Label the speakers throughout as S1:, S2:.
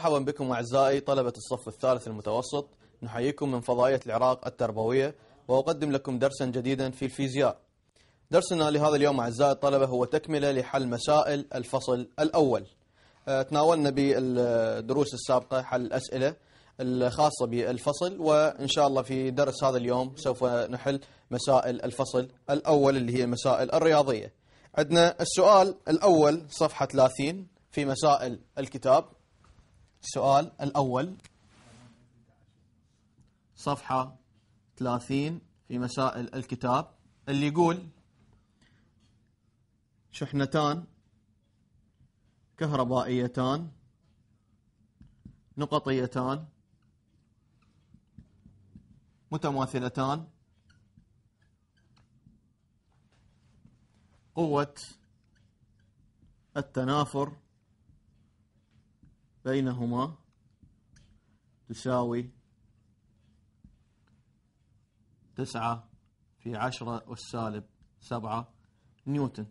S1: مرحبا بكم أعزائي طلبة الصف الثالث المتوسط نحييكم من فضائية العراق التربوية وأقدم لكم درسا جديدا في الفيزياء درسنا لهذا اليوم أعزائي الطلبة هو تكملة لحل مسائل الفصل الأول آه، تناولنا بالدروس السابقة حل الأسئلة الخاصة بالفصل وإن شاء الله في درس هذا اليوم سوف نحل مسائل الفصل الأول اللي هي المسائل الرياضية عندنا السؤال الأول صفحة 30 في مسائل الكتاب السؤال الأول صفحة 30 في مسائل الكتاب اللي يقول شحنتان كهربائيتان نقطيتان متماثلتان قوة التنافر بينهما تساوي تسعة في عشرة والسالب سبعة نيوتن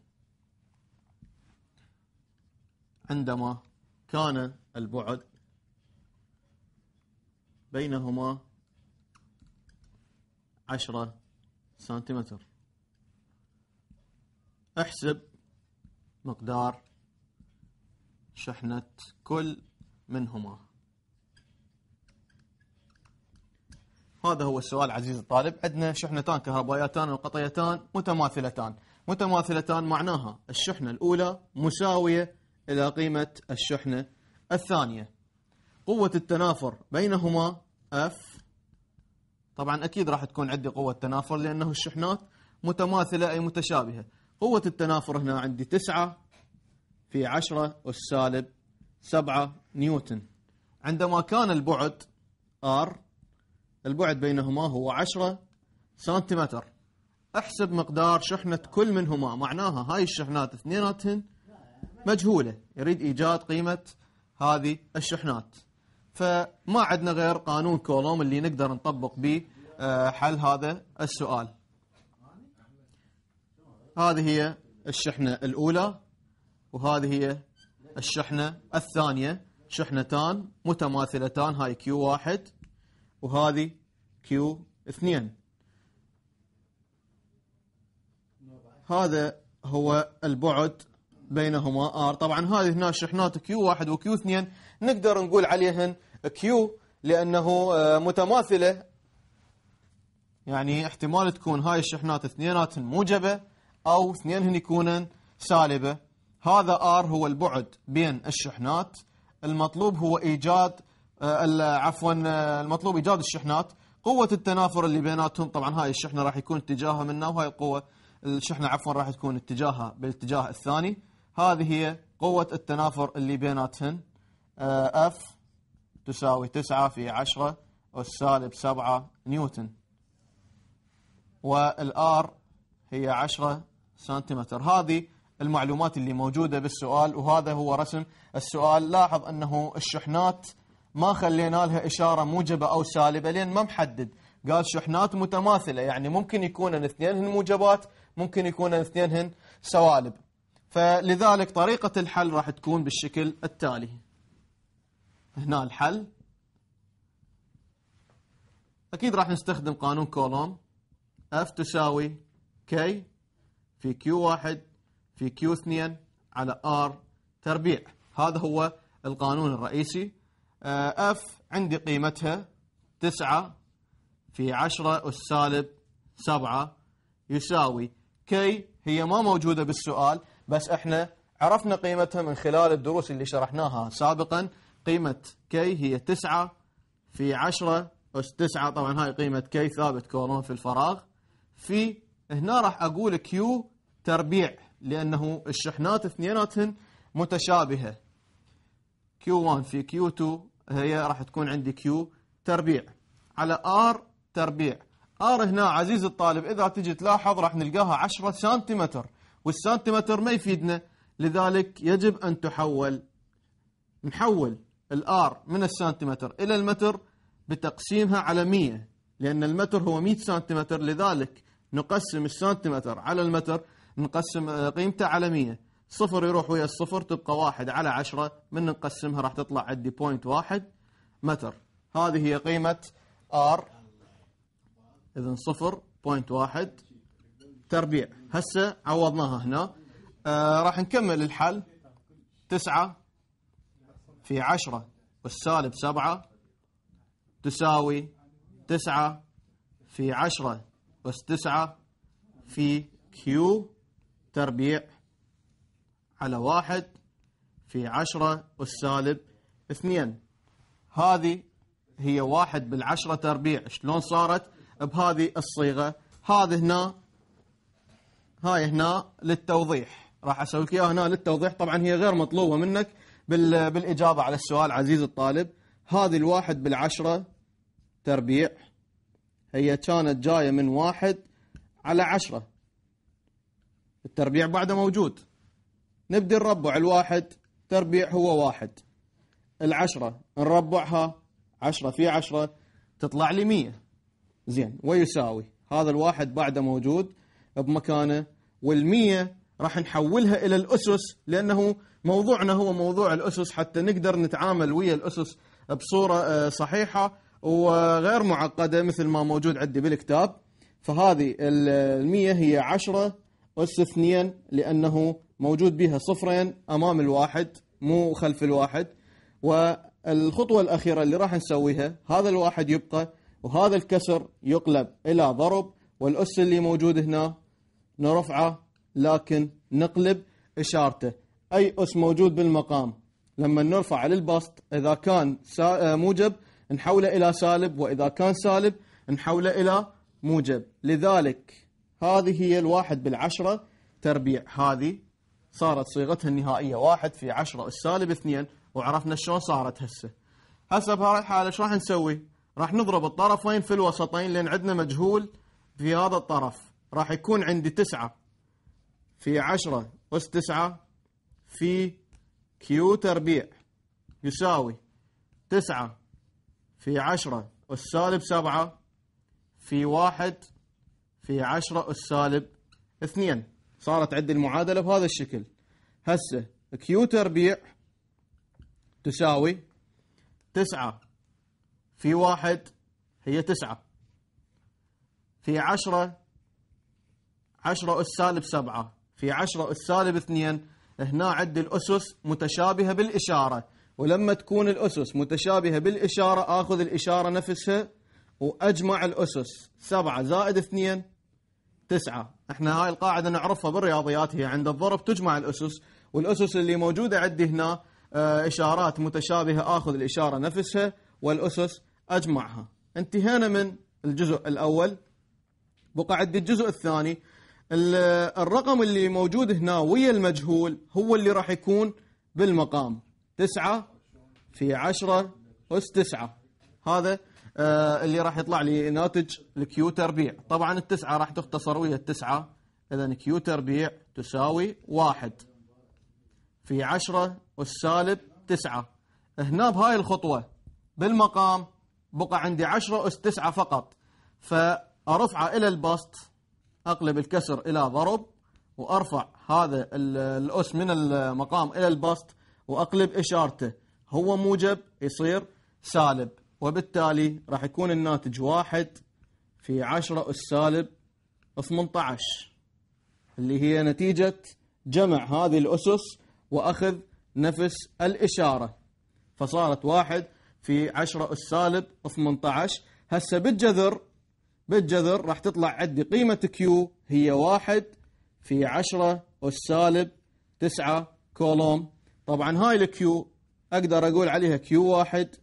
S1: عندما كان البعد بينهما عشرة سنتيمتر احسب مقدار شحنة كل منهما هذا هو السؤال عزيز الطالب عندنا شحنتان كهربائيتان وقطيتان متماثلتان متماثلتان معناها الشحنة الأولى مساوية إلى قيمة الشحنة الثانية قوة التنافر بينهما F طبعا أكيد راح تكون عندي قوة تنافر لأنه الشحنات متماثلة أي متشابهة قوة التنافر هنا عندي 9 في 10 والسالب 7 نيوتن عندما كان البعد ار البعد بينهما هو 10 سنتيمتر احسب مقدار شحنة كل منهما معناها هاي الشحنات اثنيناتهن مجهولة يريد إيجاد قيمة هذه الشحنات فما عندنا غير قانون كولوم اللي نقدر نطبق به آه، حل هذا السؤال هذه هي الشحنة الأولى وهذه هي الشحنة الثانية شحنتان متماثلتان هاي Q1 وهذه Q2 هذا هو البعد بينهما R طبعا هذه هنا شحنات Q1 وQ2 نقدر نقول عليهن Q لأنه آه، متماثلة يعني احتمال تكون هاي الشحنات اثنيناتهم موجبة أو اثنينهم يكونن سالبة هذا R هو البعد بين الشحنات المطلوب هو إيجاد آه، عفوا آه، المطلوب إيجاد الشحنات قوة التنافر اللي بيناتهم طبعا هاي الشحنة راح يكون اتجاهها منا وهاي القوة الشحنة عفوا راح تكون اتجاهها بالاتجاه الثاني هذه هي قوة التنافر اللي بيناتهن آه، F تساوي 9 في 10 أس سالب 7 نيوتن والآر هي 10 سنتيمتر هذه المعلومات اللي موجودة بالسؤال وهذا هو رسم السؤال لاحظ أنه الشحنات ما خلينا لها إشارة موجبة أو سالبة لأن ما محدد قال شحنات متماثلة يعني ممكن يكون الاثنين اثنينهن موجبات ممكن يكون الاثنين اثنينهن سوالب فلذلك طريقة الحل راح تكون بالشكل التالي هنا الحل أكيد راح نستخدم قانون كولوم F تساوي K في Q واحد في كيو 2 على ار تربيع هذا هو القانون الرئيسي آه، اف عندي قيمتها 9 في 10 أس سالب 7 يساوي كي هي ما موجودة بالسؤال بس احنا عرفنا قيمتها من خلال الدروس اللي شرحناها سابقا قيمة كي هي 9 في 10 أس 9 طبعا هاي قيمة كي ثابت كورون في الفراغ في هنا راح أقول كيو تربيع لأنه الشحنات اثنيناتهن متشابهة Q1 في Q2 هي راح تكون عندي Q تربيع على R تربيع R هنا عزيز الطالب إذا تجي تلاحظ راح نلقاها 10 سنتيمتر والسنتيمتر ما يفيدنا لذلك يجب أن تحول نحول الآر من السنتيمتر إلى المتر بتقسيمها على 100 لأن المتر هو 100 سنتيمتر لذلك نقسم السنتيمتر على المتر نقسم آه، قيمته على 100 صفر يروح ويا الصفر تبقى واحد على عشرة من نقسمها راح تطلع عندي بوينت واحد متر هذه هي قيمة R إذا صفر بوينت واحد تربيع هسه عوضناها هنا آه راح نكمل الحل تسعة في عشرة والسالب سبعة تساوي تسعة في عشرة بس تسعة في كيو تربيع على واحد في عشرة والسالب اثنين هذه هي واحد بالعشرة تربيع شلون صارت بهذه الصيغة هذا هنا هاي هنا للتوضيح راح أسوي لك إياها هنا للتوضيح طبعا هي غير مطلوبة منك بالإجابة على السؤال عزيز الطالب هذه الواحد بالعشرة تربيع هي كانت جاية من واحد على عشرة التربيع بعده موجود نبدي نربع الواحد تربيع هو واحد العشرة نربعها عشرة في عشرة تطلع لي مية زين ويساوي هذا الواحد بعده موجود بمكانه والمية راح نحولها إلى الأسس لأنه موضوعنا هو موضوع الأسس حتى نقدر نتعامل ويا الأسس بصورة آه، صحيحة وغير معقدة مثل ما موجود عندي بالكتاب فهذه المية هي عشرة أس اثنين لأنه موجود بها صفرين أمام الواحد مو خلف الواحد والخطوة الأخيرة اللي راح نسويها هذا الواحد يبقى وهذا الكسر يقلب إلى ضرب والأس اللي موجود هنا نرفعه لكن نقلب إشارته أي أس موجود بالمقام لما نرفع للبسط إذا كان آه، موجب نحوله إلى سالب وإذا كان سالب نحوله إلى موجب لذلك هذه هي الواحد بالعشرة تربيع هذه صارت صيغتها النهائية واحد في عشرة السالب اثنين وعرفنا شلون صارت هسه هسه الحالة ايش راح نسوي راح نضرب الطرفين في الوسطين لأن عندنا مجهول في هذا الطرف راح يكون عندي تسعة في عشرة أس تسعة في كيو تربيع يساوي تسعة في عشرة السالب سبعة في واحد في 10 اس سالب 2 صارت عندي المعادله بهذا الشكل هسه كيو تربيع تساوي 9 في 1 هي 9 في 10 10 اس سالب 7 في 10 اس سالب 2 هنا عد الاسس متشابهه بالاشاره ولما تكون الاسس متشابهه بالاشاره اخذ الاشاره نفسها واجمع الاسس 7 زائد 2 تسعة احنا هاي القاعدة نعرفها بالرياضيات هي عند الضرب تجمع الأسس والأسس اللي موجودة عندي هنا آه، إشارات متشابهة آخذ الإشارة نفسها والأسس أجمعها انتهينا من الجزء الأول بقى عندي الجزء الثاني آه، الرقم اللي موجود هنا ويا المجهول هو اللي راح يكون بالمقام تسعة في عشرة أس تسعة هذا آه، اللي راح يطلع لي ناتج الكيو تربيع طبعا التسعة راح تختصر ويا التسعة إذا كيو تربيع تساوي واحد في عشرة والسالب تسعة هنا بهاي الخطوة بالمقام بقى عندي عشرة أس تسعة فقط فأرفعه إلى البسط أقلب الكسر إلى ضرب وأرفع هذا الأس من المقام إلى البسط وأقلب إشارته هو موجب يصير سالب وبالتالي راح يكون الناتج واحد في عشرة أس سالب 18 اللي هي نتيجة جمع هذه الأسس وأخذ نفس الإشارة فصارت واحد في عشرة أس سالب 18 هسه بالجذر بالجذر راح تطلع عندي قيمة كيو هي واحد في عشرة أس سالب 9 كولوم طبعا هاي الكيو أقدر أقول عليها كيو واحد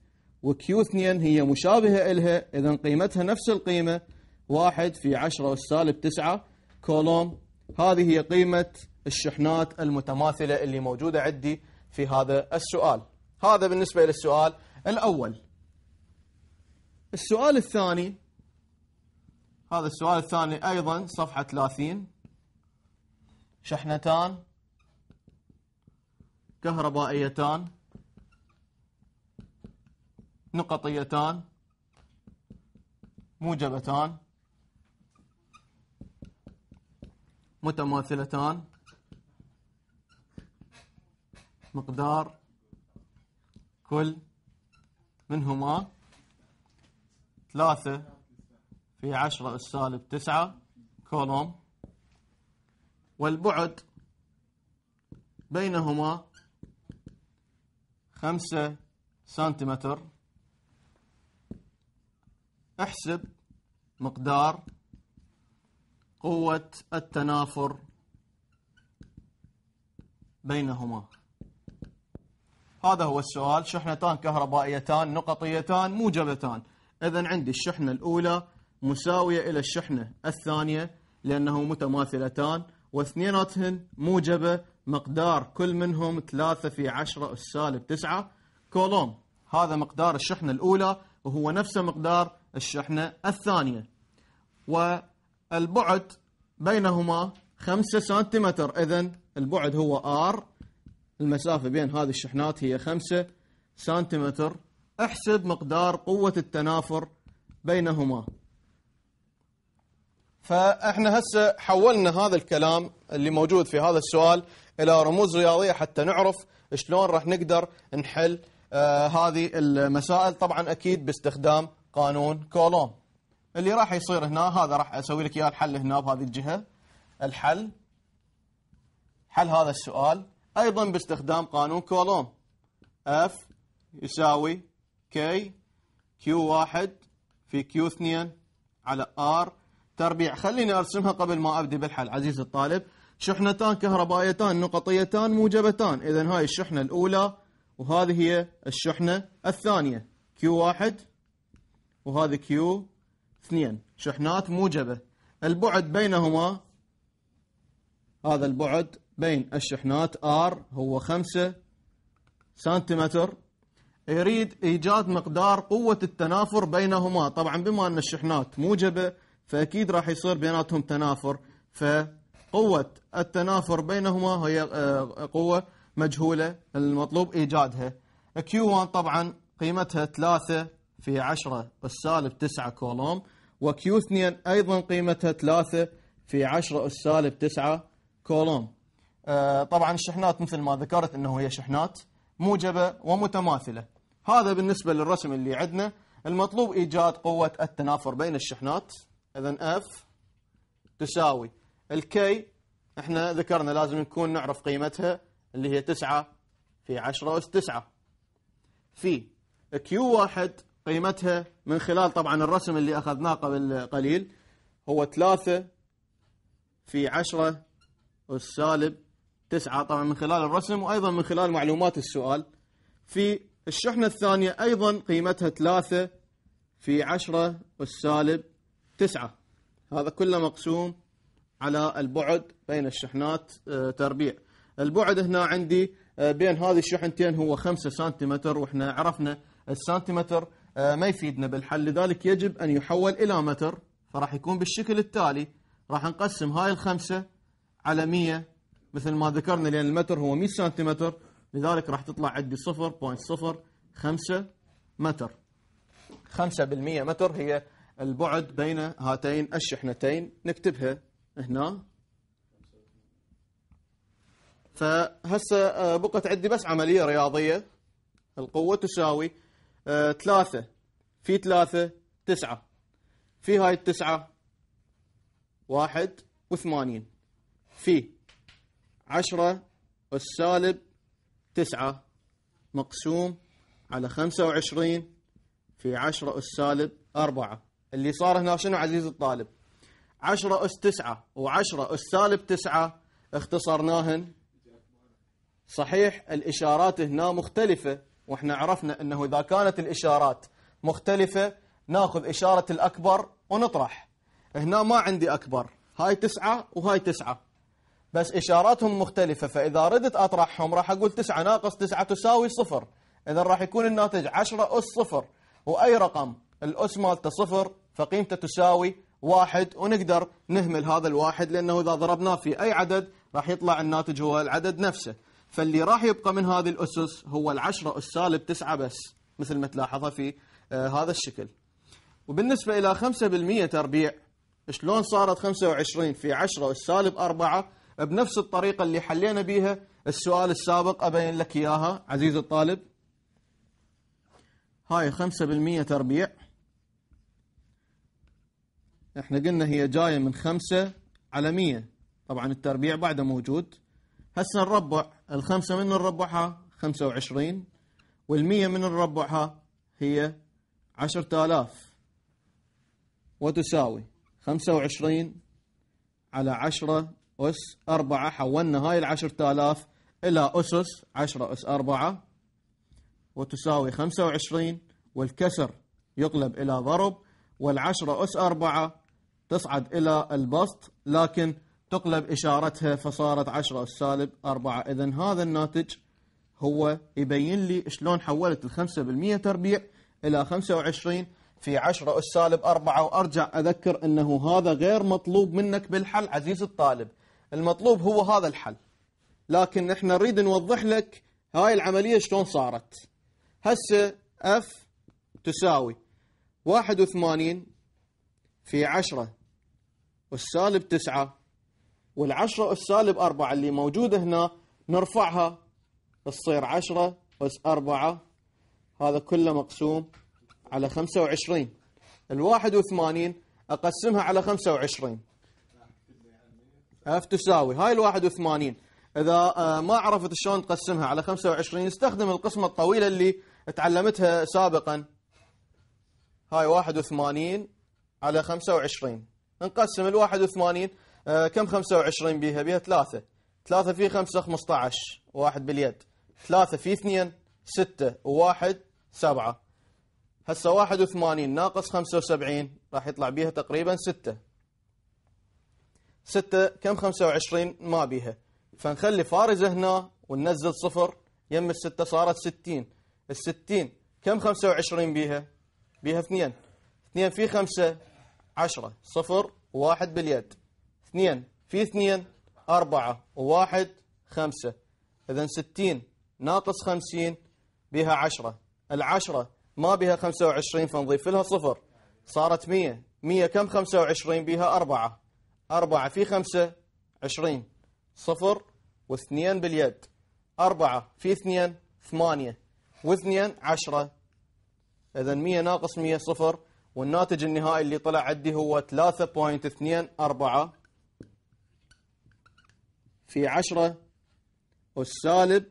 S1: وكيو 2 هي مشابهة إلها إذا قيمتها نفس القيمة واحد في عشرة والسالب تسعة كولوم هذه هي قيمة الشحنات المتماثلة اللي موجودة عندي في هذا السؤال هذا بالنسبة للسؤال الأول السؤال الثاني هذا السؤال الثاني أيضا صفحة 30 شحنتان كهربائيتان نقطيتان موجبتان متماثلتان مقدار كل منهما ثلاثة في عشرة السالب تسعة كولوم والبعد بينهما خمسة سنتيمتر احسب مقدار قوة التنافر بينهما هذا هو السؤال شحنتان كهربائيتان نقطيتان موجبتان إذا عندي الشحنة الأولى مساوية إلى الشحنة الثانية لأنه متماثلتان واثنيناتهن موجبة مقدار كل منهم ثلاثة في عشرة السالب تسعة كولوم هذا مقدار الشحنة الأولى وهو نفسه مقدار الشحنة الثانية والبعد بينهما 5 سنتيمتر إذا البعد هو R المسافة بين هذه الشحنات هي 5 سنتيمتر احسب مقدار قوة التنافر بينهما فاحنا هسه حولنا هذا الكلام اللي موجود في هذا السؤال إلى رموز رياضية حتى نعرف شلون راح نقدر نحل آه هذه المسائل طبعا أكيد باستخدام قانون كولوم اللي راح يصير هنا هذا راح أسوي لك إياه الحل هنا بهذه الجهة الحل حل هذا السؤال أيضا باستخدام قانون كولوم F يساوي كي كيو 1 في Q2 على R تربيع خليني أرسمها قبل ما ابدا بالحل عزيزي الطالب شحنتان كهربائيتان نقطيتان موجبتان إذا هاي الشحنة الأولى وهذه هي الشحنة الثانية Q1 وهذا كيو 2 شحنات موجبة البعد بينهما هذا البعد بين الشحنات R هو 5 سنتيمتر يريد إيجاد مقدار قوة التنافر بينهما طبعا بما أن الشحنات موجبة فأكيد راح يصير بيناتهم تنافر فقوة التنافر بينهما هي آه، قوة مجهولة المطلوب إيجادها Q1 طبعا قيمتها 3 في 10 السالب 9 كولوم وكيو 2 أيضا قيمتها 3 في 10 السالب 9 كولوم آه، طبعا الشحنات مثل ما ذكرت أنه هي شحنات موجبة ومتماثلة هذا بالنسبة للرسم اللي عندنا المطلوب إيجاد قوة التنافر بين الشحنات إذا F تساوي الكي احنا ذكرنا لازم نكون نعرف قيمتها اللي هي 9 في 10 أس 9 في كيو 1 قيمتها من خلال طبعا الرسم اللي أخذناه قبل قليل هو ثلاثة في عشرة والسالب تسعة طبعا من خلال الرسم وأيضا من خلال معلومات السؤال في الشحنة الثانية أيضا قيمتها ثلاثة في عشرة والسالب تسعة هذا كله مقسوم على البعد بين الشحنات آه، تربيع البعد هنا عندي آه، بين هذه الشحنتين هو 5 سنتيمتر واحنا عرفنا السنتيمتر آه، ما يفيدنا بالحل لذلك يجب أن يحول إلى متر فراح يكون بالشكل التالي راح نقسم هاي الخمسة على 100 مثل ما ذكرنا لأن المتر هو 100 سنتيمتر لذلك راح تطلع عندي 0.05 متر 5% متر هي البعد بين هاتين الشحنتين نكتبها هنا فهسه آه، بقت عندي بس عملية رياضية القوة تساوي آه، ثلاثة في ثلاثة تسعة في هاي التسعة واحد وثمانين في عشرة السالب تسعة مقسوم على خمسة وعشرين في عشرة السالب أربعة اللي صار هنا شنو عزيزي الطالب عشرة أس تسعة وعشرة أس سالب تسعة اختصرناهن صحيح الإشارات هنا مختلفة وإحنا عرفنا أنه إذا كانت الإشارات مختلفة ناخذ إشارة الأكبر ونطرح هنا ما عندي أكبر هاي تسعة وهاي تسعة بس إشاراتهم مختلفة فإذا ردت أطرحهم راح أقول تسعة ناقص تسعة تساوي صفر إذا راح يكون الناتج عشرة أس صفر وأي رقم الأس مالته صفر فقيمته تساوي واحد ونقدر نهمل هذا الواحد لأنه إذا ضربناه في أي عدد راح يطلع الناتج هو العدد نفسه فاللي راح يبقى من هذه الأسس هو العشرة السالب تسعة بس مثل ما تلاحظها في آه، هذا الشكل وبالنسبة إلى 5% تربيع شلون صارت 25 في 10 السالب 4 بنفس الطريقة اللي حلينا بيها السؤال السابق أبين لك إياها عزيز الطالب هاي 5% تربيع احنا قلنا هي جاية من 5 على 100 طبعا التربيع بعده موجود هسه الربع الخمسة من نربعها خمسة وعشرين والمية من نربعها هي عشرة آلاف وتساوي خمسة وعشرين على عشرة أس أربعة حولنا هاي العشرة آلاف إلى أسس عشرة أس أربعة وتساوي خمسة وعشرين والكسر يقلب إلى ضرب والعشرة أس أربعة تصعد إلى البسط لكن تقلب إشارتها فصارت 10 السالب 4 إذا هذا الناتج هو يبين لي شلون حولت الخمسة بالمية تربيع إلى 25 في 10 السالب 4 وأرجع أذكر أنه هذا غير مطلوب منك بالحل عزيز الطالب المطلوب هو هذا الحل لكن احنا نريد نوضح لك هاي العملية شلون صارت هسه اف تساوي 81 في 10 والسالب 9 والعشرة أس سالب أربعة اللي موجودة هنا نرفعها تصير عشرة أس أربعة هذا كله مقسوم على خمسة وعشرين الواحد وثمانين أقسمها على خمسة وعشرين أف تساوي هاي الواحد وثمانين إذا آه، ما عرفت شلون تقسمها على خمسة وعشرين استخدم القسمة الطويلة اللي تعلمتها سابقا هاي واحد وثمانين على خمسة وعشرين نقسم الواحد وثمانين آه كم 25 بيها بيها ثلاثة ثلاثة في خمسة 15 واحد باليد ثلاثة في اثنين ستة وواحد سبعة هسه 81 ناقص 75 راح يطلع بيها تقريبا 6 6 كم 25 ما بيها فنخلي فارزه هنا وننزل صفر يم الستة صارت 60 ال 60 كم 25 بيها بيها 2 2 في 5 10 صفر واحد باليد 2 في 2 4 و1 5 إذا 60 ناقص 50 بها 10 العشرة ما بها 25 فنضيف لها صفر صارت 100 100 كم 25 بها 4 4 في 5 20 صفر واثنين باليد 4 في 2 8 واثنين 10 إذا 100 ناقص 100 صفر والناتج النهائي اللي طلع عندي هو 3.24 في عشرة والسالب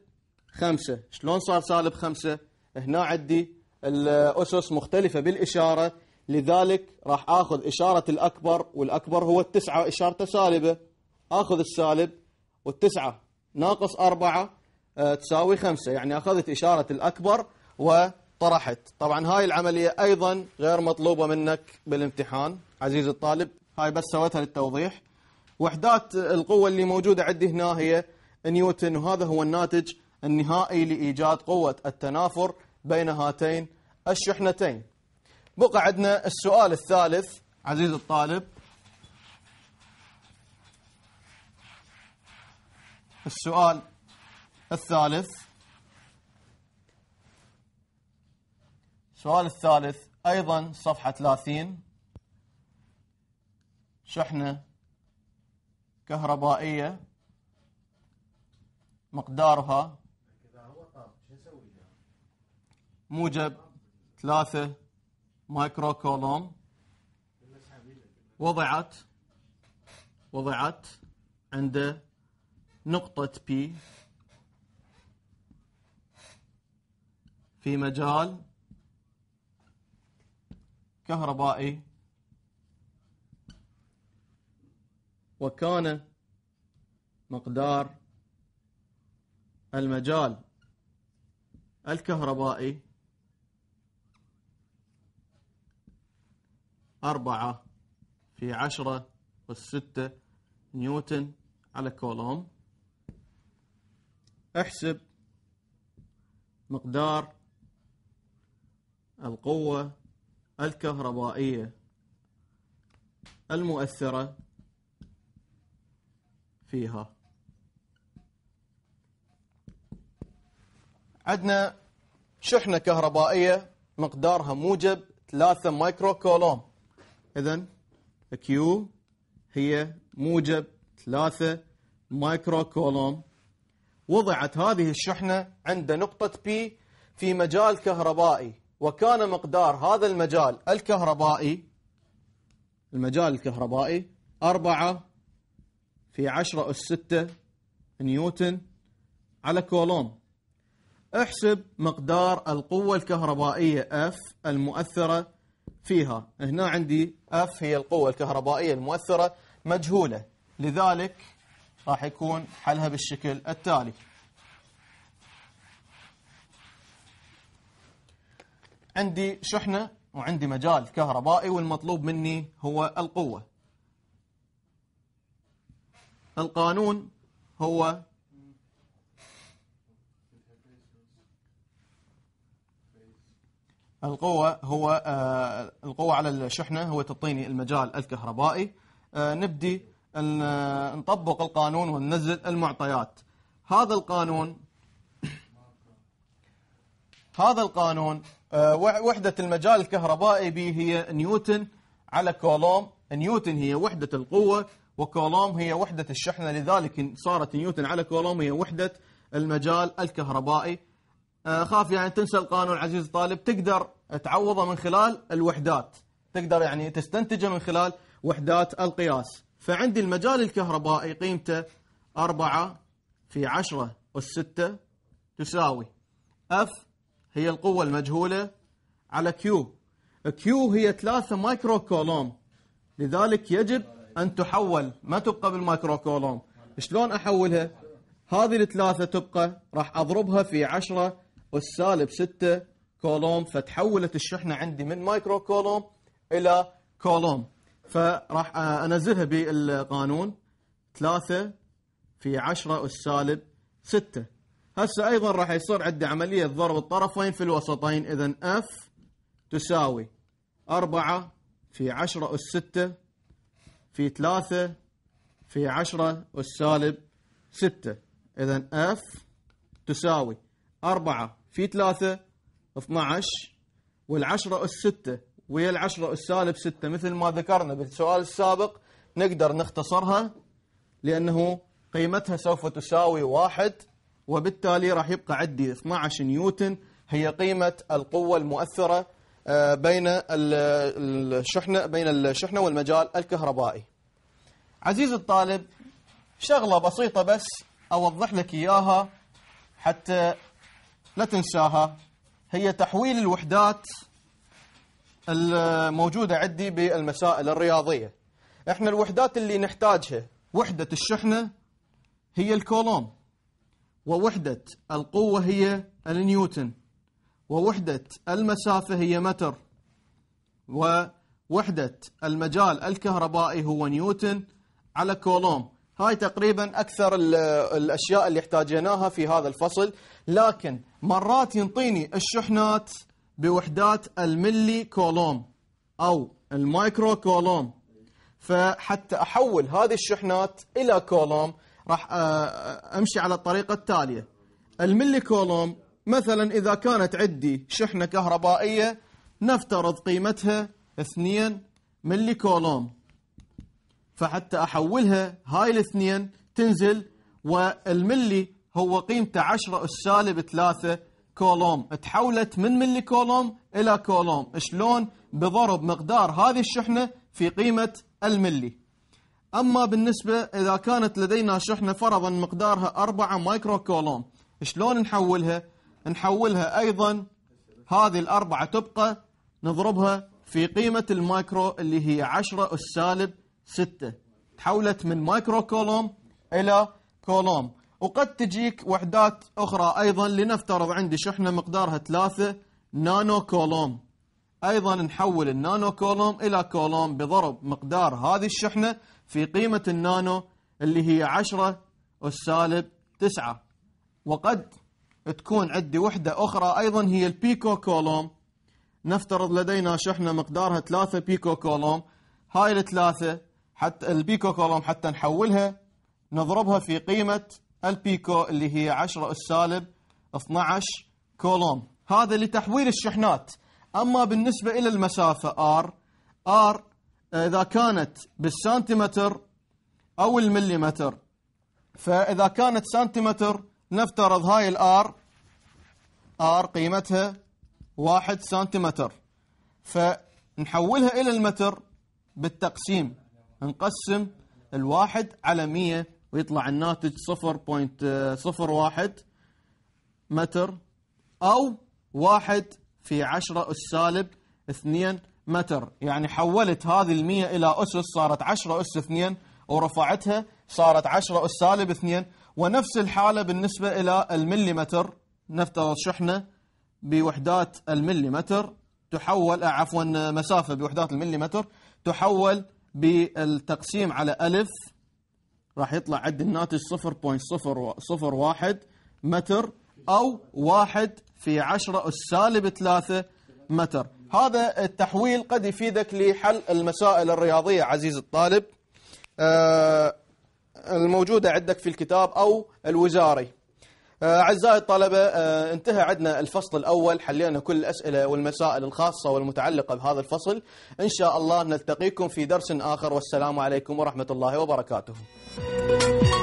S1: خمسة شلون صار سالب خمسة هنا عندي الأسس مختلفة بالإشارة لذلك راح أخذ إشارة الأكبر والأكبر هو التسعة إشارته سالبة أخذ السالب والتسعة ناقص أربعة آه، تساوي خمسة يعني أخذت إشارة الأكبر وطرحت طبعا هاي العملية أيضا غير مطلوبة منك بالامتحان عزيزي الطالب هاي بس سويتها للتوضيح وحدات القوة اللي موجودة عندي هنا هي نيوتن وهذا هو الناتج النهائي لإيجاد قوة التنافر بين هاتين الشحنتين بقى عندنا السؤال الثالث عزيز الطالب السؤال الثالث السؤال الثالث أيضا صفحة 30 شحنة كهربائية مقدارها موجب ثلاثة مايكرو كولوم وضعت وضعت عند نقطة P في مجال كهربائي وكان مقدار المجال الكهربائي أربعة في عشرة والستة نيوتن على كولوم احسب مقدار القوة الكهربائية المؤثرة فيها عندنا شحنة كهربائية مقدارها موجب 3 مايكرو كولوم إذا كيو هي موجب 3 مايكرو كولوم وضعت هذه الشحنة عند نقطة P في مجال كهربائي وكان مقدار هذا المجال الكهربائي المجال الكهربائي 4 في 10 أس 6 نيوتن على كولوم احسب مقدار القوة الكهربائية F المؤثرة فيها هنا عندي F هي القوة الكهربائية المؤثرة مجهولة لذلك راح يكون حلها بالشكل التالي عندي شحنة وعندي مجال كهربائي والمطلوب مني هو القوة القانون هو القوة هو آه، القوة على الشحنة هو تعطيني المجال الكهربائي آه، نبدي نطبق القانون وننزل المعطيات هذا القانون هذا القانون آه، وحدة المجال الكهربائي به هي نيوتن على كولوم نيوتن هي وحدة القوة وكولوم هي وحدة الشحنة لذلك صارت نيوتن على كولوم هي وحدة المجال الكهربائي آه، خاف يعني تنسى القانون عزيز الطالب تقدر تعوضه من خلال الوحدات تقدر يعني تستنتجه من خلال وحدات القياس فعندي المجال الكهربائي قيمته 4 في 10 6 تساوي F هي القوة المجهولة على Q Q هي 3 مايكرو كولوم لذلك يجب أن تحول ما تبقى بالمايكرو كولوم شلون أحولها هذه الثلاثة تبقى راح أضربها في 10 والسالب 6 كولوم فتحولت الشحنة عندي من مايكرو كولوم إلى كولوم فراح أنزلها بالقانون 3 في 10 السالب 6 هسه أيضا راح يصير عندي عملية ضرب الطرفين في الوسطين إذا اف تساوي 4 في 10 أس 6 في ثلاثة في عشرة والسالب ستة إذا اف تساوي أربعة في ثلاثة 12 والعشرة الستة ويا العشرة السالب ستة مثل ما ذكرنا بالسؤال السابق نقدر نختصرها لأنه قيمتها سوف تساوي واحد وبالتالي راح يبقى عندي 12 نيوتن هي قيمة القوة المؤثرة آه، بين الشحنة بين الشحنة والمجال الكهربائي عزيز الطالب شغلة بسيطة بس أوضح لك إياها حتى لا تنساها هي تحويل الوحدات الموجودة عندي بالمسائل الرياضية احنا الوحدات اللي نحتاجها وحدة الشحنة هي الكولوم ووحدة القوة هي النيوتن ووحدة المسافة هي متر ووحدة المجال الكهربائي هو نيوتن على كولوم هاي تقريبا أكثر الأشياء اللي احتاجناها في هذا الفصل لكن مرات ينطيني الشحنات بوحدات الملي كولوم أو المايكرو كولوم فحتى أحول هذه الشحنات إلى كولوم راح آه، آه، أمشي على الطريقة التالية الملي كولوم مثلا إذا كانت عندي شحنة كهربائية نفترض قيمتها 2 ملي كولوم فحتى أحولها هاي الاثنين تنزل والملي هو قيمته 10 أس سالب 3 كولوم تحولت من ملي كولوم إلى كولوم شلون بضرب مقدار هذه الشحنة في قيمة الملي أما بالنسبة إذا كانت لدينا شحنة فرضا مقدارها 4 مايكرو كولوم شلون نحولها نحولها أيضا هذه الأربعة تبقى نضربها في قيمة المايكرو اللي هي 10 أس سالب 6 تحولت من مايكرو كولوم إلى كولوم وقد تجيك وحدات أخرى أيضا لنفترض عندي شحنة مقدارها 3 نانو كولوم أيضا نحول النانو كولوم إلى كولوم بضرب مقدار هذه الشحنة في قيمة النانو اللي هي 10 أس سالب 9 وقد تكون عندي وحدة أخرى أيضا هي البيكو كولوم نفترض لدينا شحنة مقدارها 3 بيكو كولوم هاي الثلاثة حتى البيكو كولوم حتى نحولها نضربها في قيمة البيكو اللي هي 10 أس سالب 12 كولوم هذا لتحويل الشحنات أما بالنسبة إلى المسافة R R إذا كانت بالسنتيمتر أو المليمتر فإذا كانت سنتيمتر نفترض هاي الار ار قيمتها واحد سنتيمتر فنحولها إلى المتر بالتقسيم نقسم الواحد على مية ويطلع الناتج صفر بوينت آه، صفر واحد متر أو واحد في عشرة السالب اثنين متر يعني حولت هذه المية إلى أسس صارت عشرة أس اثنين ورفعتها صارت عشرة أس سالب اثنين ونفس الحالة بالنسبة إلى المليمتر نفترض شحنة بوحدات المليمتر تحول آه، عفوا مسافة بوحدات المليمتر تحول بالتقسيم على ألف راح يطلع عد الناتج 0.001 متر أو واحد في 10 السالب 3 متر هذا التحويل قد يفيدك لحل المسائل الرياضية عزيز الطالب آه الموجودة عندك في الكتاب أو الوزاري آه، أعزائي الطلبة آه، انتهى عندنا الفصل الأول حلينا كل الأسئلة والمسائل الخاصة والمتعلقة بهذا الفصل إن شاء الله نلتقيكم في درس آخر والسلام عليكم ورحمة الله وبركاته